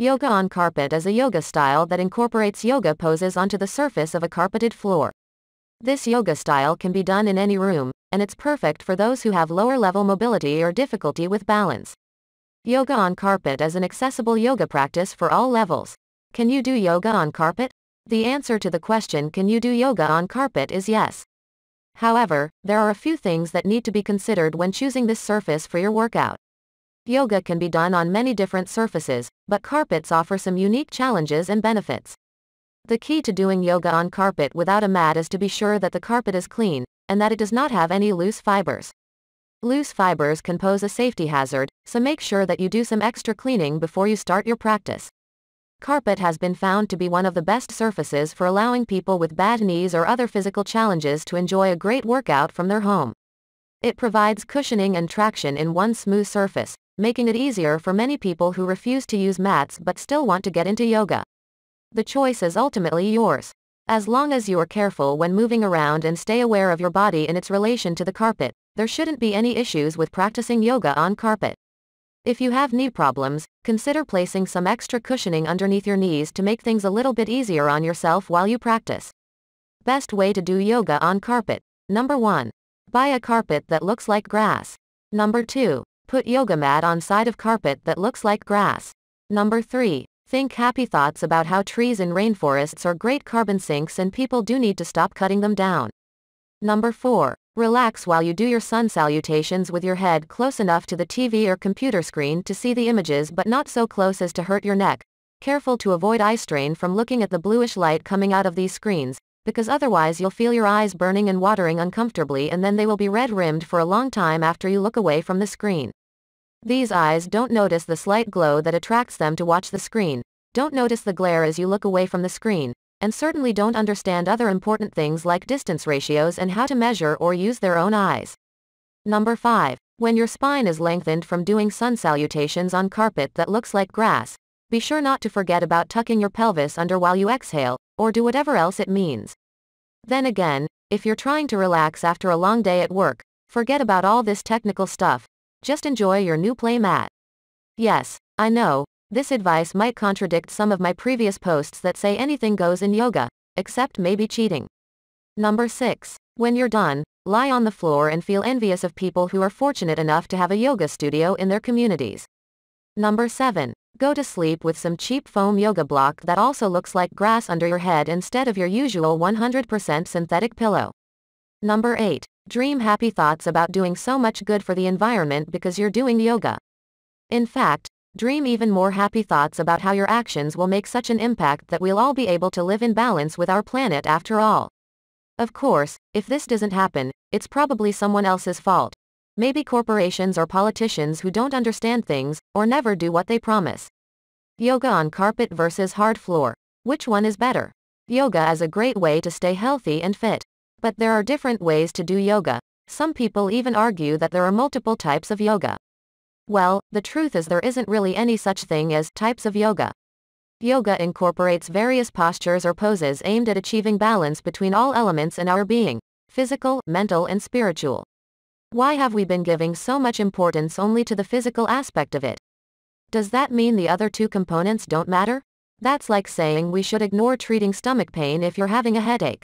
Yoga on carpet is a yoga style that incorporates yoga poses onto the surface of a carpeted floor. This yoga style can be done in any room, and it's perfect for those who have lower-level mobility or difficulty with balance. Yoga on carpet is an accessible yoga practice for all levels. Can you do yoga on carpet? The answer to the question can you do yoga on carpet is yes. However, there are a few things that need to be considered when choosing this surface for your workout. Yoga can be done on many different surfaces, but carpets offer some unique challenges and benefits. The key to doing yoga on carpet without a mat is to be sure that the carpet is clean, and that it does not have any loose fibers. Loose fibers can pose a safety hazard, so make sure that you do some extra cleaning before you start your practice. Carpet has been found to be one of the best surfaces for allowing people with bad knees or other physical challenges to enjoy a great workout from their home. It provides cushioning and traction in one smooth surface, making it easier for many people who refuse to use mats but still want to get into yoga. The choice is ultimately yours. As long as you are careful when moving around and stay aware of your body in its relation to the carpet, there shouldn't be any issues with practicing yoga on carpet. If you have knee problems, consider placing some extra cushioning underneath your knees to make things a little bit easier on yourself while you practice. Best way to do yoga on carpet. Number 1. Buy a carpet that looks like grass. Number 2. Put yoga mat on side of carpet that looks like grass. Number 3. Think happy thoughts about how trees in rainforests are great carbon sinks and people do need to stop cutting them down. Number 4. Relax while you do your sun salutations with your head close enough to the TV or computer screen to see the images but not so close as to hurt your neck. Careful to avoid eye strain from looking at the bluish light coming out of these screens, because otherwise you'll feel your eyes burning and watering uncomfortably and then they will be red-rimmed for a long time after you look away from the screen. These eyes don't notice the slight glow that attracts them to watch the screen, don't notice the glare as you look away from the screen, and certainly don't understand other important things like distance ratios and how to measure or use their own eyes. Number 5. When your spine is lengthened from doing sun salutations on carpet that looks like grass, be sure not to forget about tucking your pelvis under while you exhale, or do whatever else it means. Then again, if you're trying to relax after a long day at work, forget about all this technical stuff, just enjoy your new play mat. Yes, I know, this advice might contradict some of my previous posts that say anything goes in yoga, except maybe cheating. Number 6. When you're done, lie on the floor and feel envious of people who are fortunate enough to have a yoga studio in their communities. Number 7. Go to sleep with some cheap foam yoga block that also looks like grass under your head instead of your usual 100% synthetic pillow. Number 8. Dream happy thoughts about doing so much good for the environment because you're doing yoga. In fact, dream even more happy thoughts about how your actions will make such an impact that we'll all be able to live in balance with our planet after all. Of course, if this doesn't happen, it's probably someone else's fault. Maybe corporations or politicians who don't understand things, or never do what they promise. Yoga on carpet versus hard floor. Which one is better? Yoga is a great way to stay healthy and fit. But there are different ways to do yoga. Some people even argue that there are multiple types of yoga. Well, the truth is there isn't really any such thing as types of yoga. Yoga incorporates various postures or poses aimed at achieving balance between all elements in our being, physical, mental and spiritual. Why have we been giving so much importance only to the physical aspect of it? Does that mean the other two components don't matter? That's like saying we should ignore treating stomach pain if you're having a headache.